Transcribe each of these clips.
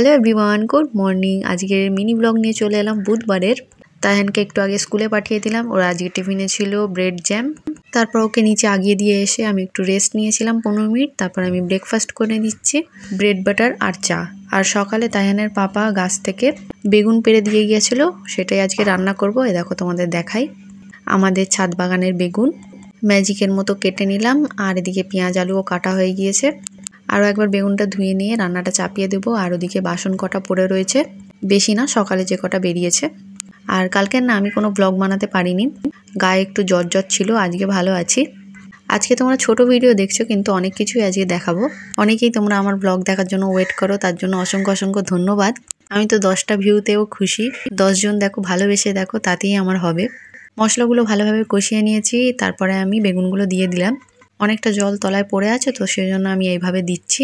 hello everyone good morning আজকের mini blog নিয়ে চলে এলাম বুধবারের তাহানকে একটু আগে স্কুলে পাঠিয়ে দিলাম ওর আজকে টিফিনে ছিল ব্রেড জ্যাম তারপর ওকে নিচে আগিয়ে দিয়ে এসে আমি একটু রেস্ট নিয়েছিলাম পনেরো মিনিট তারপর আমি ব্রেকফাস্ট করে দিচ্ছি ব্রেড বাটার আর চা আর সকালে তাহানের পাপা গাছ থেকে বেগুন পেড়ে দিয়ে গিয়েছিল সেটাই আজকে রান্না করব এ দেখো তোমাদের দেখাই আমাদের ছাদ বাগানের বেগুন ম্যাজিকের মতো কেটে নিলাম আর এদিকে পেঁয়াজ আলুও কাটা হয়ে গিয়েছে আরও একবার বেগুনটা ধুয়ে নিয়ে রান্নাটা চাপিয়ে দেবো আর ওদিকে বাসন কটা পড়ে রয়েছে বেশি না সকালে যে কটা বেরিয়েছে আর কালকের না আমি কোনো ব্লগ বানাতে পারিনি গায়ে একটু জ্বর জ্বর ছিল আজকে ভালো আছি আজকে তোমরা ছোট ভিডিও দেখছো কিন্তু অনেক কিছুই আজকে দেখাবো অনেকেই তোমরা আমার ব্লগ দেখার জন্য ওয়েট করো তার জন্য অসংখ্য অসংখ্য ধন্যবাদ আমি তো দশটা ভিউতেও খুশি দশজন দেখো ভালোবেসে দেখো তাতেই আমার হবে মশলাগুলো ভালোভাবে কষিয়ে নিয়েছি তারপরে আমি বেগুনগুলো দিয়ে দিলাম অনেকটা জল তলায় পড়ে আছে তো সেই জন্য আমি এইভাবে দিচ্ছি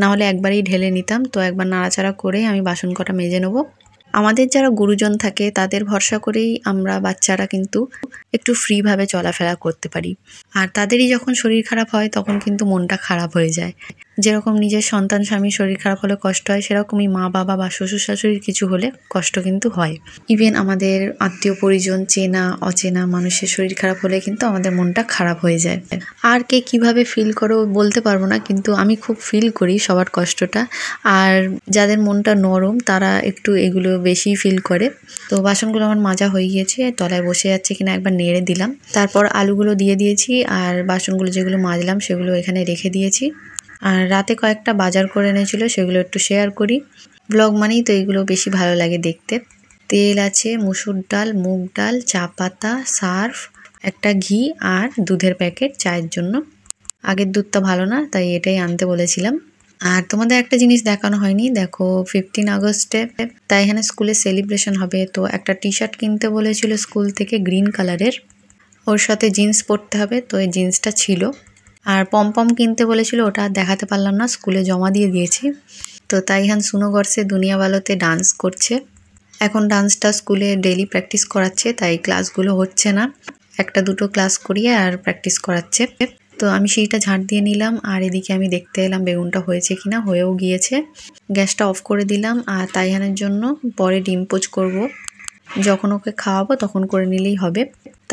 নাহলে একবারই ঢেলে নিতাম তো একবার নাড়াচাড়া করে আমি বাসন কটা মেজে নেবো আমাদের যারা গুরুজন থাকে তাদের ভরসা করেই আমরা বাচ্চারা কিন্তু একটু ফ্রিভাবে চলাফেরা করতে পারি আর তাদেরই যখন শরীর খারাপ হয় তখন কিন্তু মনটা খারাপ হয়ে যায় যেরকম নিজের সন্তান স্বামীর শরীর খারাপ হলে কষ্ট হয় সেরকমই মা বাবা বা শ্বশুর শাশুড়ির কিছু হলে কষ্ট কিন্তু হয় ইভেন আমাদের আত্মীয় পরিজন চেনা অচেনা মানুষের শরীর খারাপ হলে কিন্তু আমাদের মনটা খারাপ হয়ে যায় আর কে কিভাবে ফিল করো বলতে পারবো না কিন্তু আমি খুব ফিল করি সবার কষ্টটা আর যাদের মনটা নরম তারা একটু এগুলো বেশি ফিল করে তো বাসনগুলো আমার মাজা হয়ে গিয়েছে তলায় বসে যাচ্ছে কিনা একবার নেড়ে দিলাম তারপর আলুগুলো দিয়ে দিয়েছি আর বাসনগুলো যেগুলো মাজলাম সেগুলো এখানে রেখে দিয়েছি আর রাতে কয়েকটা বাজার করে এনেছিল সেগুলো একটু শেয়ার করি ব্লগ মানেই তো এগুলো বেশি ভালো লাগে দেখতে তেল আছে মুসুর ডাল মুগ ডাল চা পাতা সার্ফ একটা ঘি আর দুধের প্যাকেট চায়ের জন্য আগের দুধটা ভালো না তাই এটাই আনতে বলেছিলাম আর তোমাদের একটা জিনিস দেখানো হয়নি দেখো ফিফটিন আগস্টে তাই এখানে স্কুলে সেলিব্রেশন হবে তো একটা টি শার্ট কিনতে বলেছিল স্কুল থেকে গ্রিন কালারের ওর সাথে জিন্স পরতে হবে তো এই জিন্সটা ছিল আর পমপম কিনতে বলেছিল ওটা দেখাতে পারলাম না স্কুলে জমা দিয়ে দিয়েছি তো তাই তাইহান সুনোগর্সে দুনিয়াওয়ালোতে ডান্স করছে এখন ডান্সটা স্কুলে ডেলি প্র্যাকটিস করাচ্ছে তাই ক্লাসগুলো হচ্ছে না একটা দুটো ক্লাস করিয়ে আর প্র্যাকটিস করাচ্ছে তো আমি সেইটা ঝাঁট দিয়ে নিলাম আর এদিকে আমি দেখতে এলাম বেগুনটা হয়েছে কিনা হয়েও গিয়েছে গ্যাসটা অফ করে দিলাম আর তাইহানের জন্য পরে ডিম পোচ করবো যখন ওকে খাওয়াবো তখন করে নিলেই হবে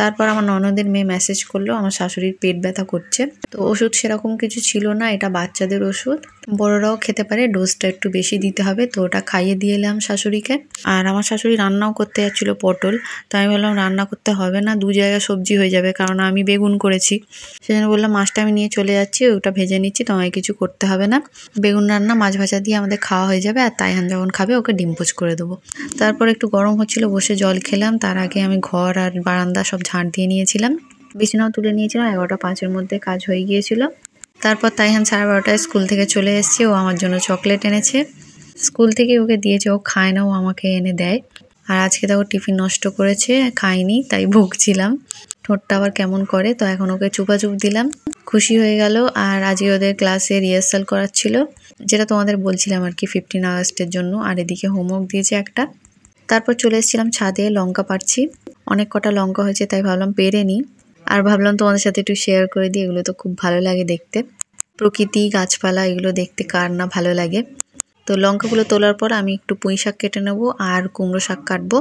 তারপর আমার ননদের মেয়ে মেসেজ করলো আমার শাশুড়ির পেট ব্যথা করছে তো ওষুধ সেরকম কিছু ছিল না এটা বাচ্চাদের ওষুধ বড়রাও খেতে পারে ডোজটা একটু বেশি দিতে হবে তো ওটা খাইয়ে দিয়ে এলাম শাশুড়িকে আর আমার শাশুড়ি রান্নাও করতে যাচ্ছিলো পটল তো আমি বললাম রান্না করতে হবে না দু জায়গায় সবজি হয়ে যাবে কারণ আমি বেগুন করেছি সেজন্য বললাম মাছটা আমি নিয়ে চলে যাচ্ছি ওটা ভেজে নিচ্ছি তোমায় কিছু করতে হবে না বেগুন রান্না মাছ ভাজা দিয়ে আমাদের খাওয়া হয়ে যাবে আর তাইহান যখন খাবে ওকে ডিম করে দেবো তারপর একটু গরম হচ্ছিলো বসে জল খেলাম তার আগে আমি ঘর আর বারান্দা সব ছাড় দিয়ে নিয়েছিলাম বিছানাও তুলে নিয়েছিলাম এগারোটা পাঁচের মধ্যে কাজ হয়ে গিয়েছিল তারপর তাইহান সাড়ে বারোটায় স্কুল থেকে চলে এসছে ও আমার জন্য চকলেট এনেছে স্কুল থেকে ওকে দিয়েছে ও খায় না ও আমাকে এনে দেয় আর আজকে তাও টিফিন নষ্ট করেছে খাইনি তাই ভুগছিলাম ঠোঁটটা আবার কেমন করে তো এখন ওকে চুপাচুপ দিলাম খুশি হয়ে গেল আর আজকে ওদের ক্লাসে রিহার্সাল করাচ্ছিল যেটা তোমাদের বলছিলাম আর কি ফিফটিন আগস্টের জন্য আর এদিকে হোমওয়ার্ক দিয়েছে একটা তারপর চলে এসেছিলাম ছাদে লঙ্কা পাড়ছি অনেক কটা লঙ্কা হয়েছে তাই ভাবলাম পেরে নিই আর ভাবলাম তোমাদের সাথে একটু শেয়ার করে দিই এগুলো তো খুব ভালো লাগে দেখতে প্রকৃতি গাছপালা এগুলো দেখতে কার না ভালো লাগে তো লঙ্কাগুলো তোলার পর আমি একটু পুঁই শাক কেটে নেবো আর কুমড়ো শাক কাটবো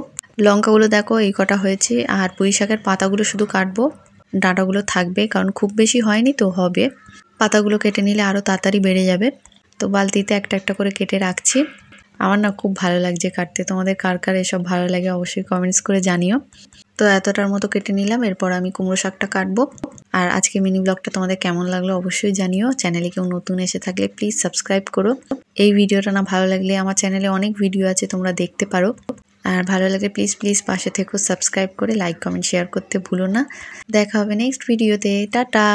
লঙ্কাগুলো দেখো এই কটা হয়েছে আর পুঁই শাকের পাতাগুলো শুধু কাটবো ডাঁটাগুলো থাকবে কারণ খুব বেশি হয়নি তো হবে পাতাগুলো কেটে নিলে আরও তাড়াতাড়ি বেড়ে যাবে তো বালতিতে একটা একটা করে কেটে রাখছি আমার না খুব ভালো লাগছে কাটতে তোমাদের কার কার এসব ভালো লাগে অবশ্যই কমেন্টস করে জানিও তো এতটার মতো কেটে নিলাম এরপর আমি কুমড়ো শাকটা কাটবো আর আজকে মিনি ব্লগটা তোমাদের কেমন লাগলো অবশ্যই জানিও চ্যানেলে কেউ নতুন এসে থাকলে প্লিজ সাবস্ক্রাইব করো এই ভিডিওটা না ভালো লাগলে আমার চ্যানেলে অনেক ভিডিও আছে তোমরা দেখতে পারো আর ভালো লাগে প্লিজ প্লিজ পাশে থেকেও সাবস্ক্রাইব করে লাইক কমেন্ট শেয়ার করতে ভুলো না দেখা হবে নেক্সট ভিডিওতে টাটা